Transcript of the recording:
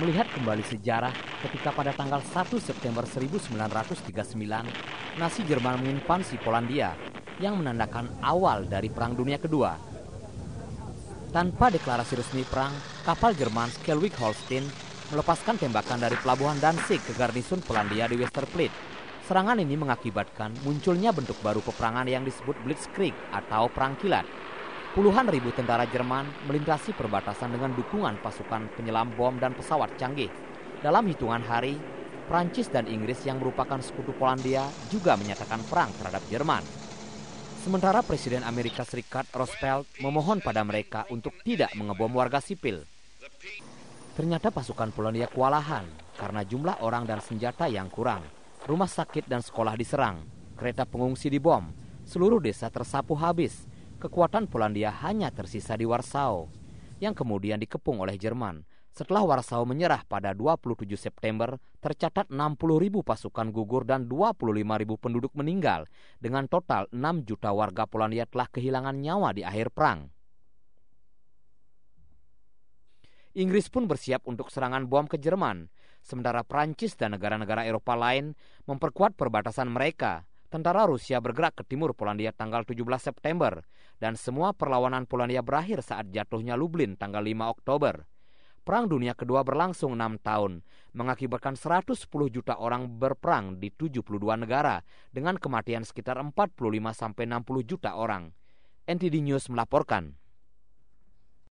melihat kembali sejarah ketika pada tanggal 1 September 1939 Nazi Jerman menginvasi Polandia yang menandakan awal dari Perang Dunia Kedua. Tanpa deklarasi resmi perang, kapal Jerman Skelwick Holstein melepaskan tembakan dari pelabuhan Danzig ke garnisun Polandia di Westerplatte. Serangan ini mengakibatkan munculnya bentuk baru peperangan yang disebut Blitzkrieg atau perang kilat Puluhan ribu tentara Jerman melintasi perbatasan dengan dukungan pasukan penyelam bom dan pesawat canggih. Dalam hitungan hari, Prancis dan Inggris yang merupakan sekutu Polandia juga menyatakan perang terhadap Jerman. Sementara Presiden Amerika Serikat Roosevelt memohon pada mereka untuk tidak mengebom warga sipil. Ternyata pasukan Polandia kewalahan karena jumlah orang dan senjata yang kurang. Rumah sakit dan sekolah diserang, kereta pengungsi dibom, seluruh desa tersapu habis, kekuatan Polandia hanya tersisa di Warsaw, yang kemudian dikepung oleh Jerman. Setelah Warsaw menyerah pada 27 September, tercatat 60 ribu pasukan gugur dan 25 ribu penduduk meninggal, dengan total 6 juta warga Polandia telah kehilangan nyawa di akhir perang. Inggris pun bersiap untuk serangan bom ke Jerman, sementara Prancis dan negara-negara Eropa lain memperkuat perbatasan mereka tentara Rusia bergerak ke timur Polandia tanggal 17 September dan semua perlawanan Polandia berakhir saat jatuhnya Lublin tanggal 5 Oktober. Perang Dunia Kedua berlangsung 6 tahun, mengakibatkan 110 juta orang berperang di 72 negara dengan kematian sekitar 45 sampai 60 juta orang. NTD News melaporkan.